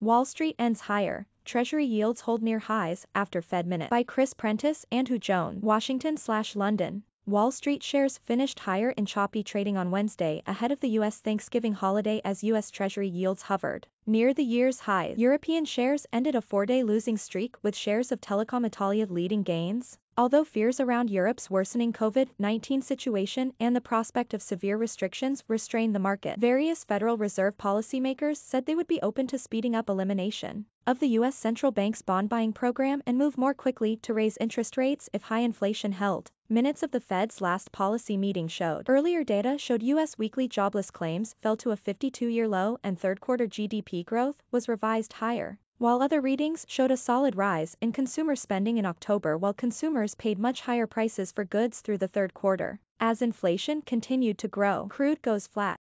Wall Street ends higher, Treasury yields hold near highs after Fed minute. By Chris Prentice and Hu Joan, Washington slash London. Wall Street shares finished higher in choppy trading on Wednesday ahead of the U.S. Thanksgiving holiday as U.S. Treasury yields hovered near the year's high. European shares ended a four-day losing streak with shares of Telecom Italia leading gains, although fears around Europe's worsening COVID-19 situation and the prospect of severe restrictions restrained the market. Various Federal Reserve policymakers said they would be open to speeding up elimination of the U.S. central bank's bond buying program and move more quickly to raise interest rates if high inflation held. Minutes of the Fed's last policy meeting showed. Earlier data showed U.S. weekly jobless claims fell to a 52-year low and third-quarter GDP growth was revised higher. While other readings showed a solid rise in consumer spending in October while consumers paid much higher prices for goods through the third quarter. As inflation continued to grow, crude goes flat.